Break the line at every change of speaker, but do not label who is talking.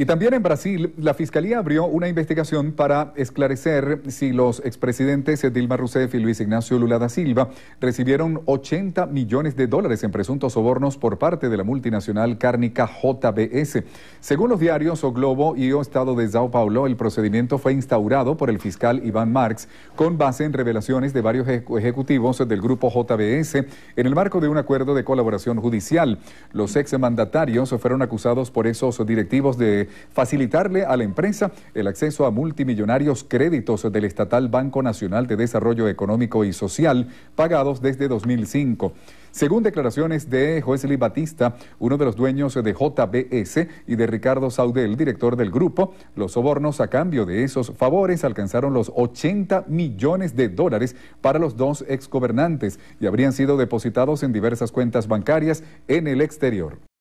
Y también en Brasil, la Fiscalía abrió una investigación para esclarecer si los expresidentes Dilma Rousseff y Luis Ignacio Lula da Silva recibieron 80 millones de dólares en presuntos sobornos por parte de la multinacional cárnica JBS. Según los diarios O Globo y O Estado de Sao Paulo, el procedimiento fue instaurado por el fiscal Iván Marx con base en revelaciones de varios ejecutivos del grupo JBS en el marco de un acuerdo de colaboración judicial. Los exmandatarios fueron acusados por esos directivos de facilitarle a la empresa el acceso a multimillonarios créditos del estatal Banco Nacional de Desarrollo Económico y Social, pagados desde 2005. Según declaraciones de Joesley Batista, uno de los dueños de JBS, y de Ricardo Saudel, director del grupo, los sobornos a cambio de esos favores alcanzaron los 80 millones de dólares para los dos exgobernantes y habrían sido depositados en diversas cuentas bancarias en el exterior.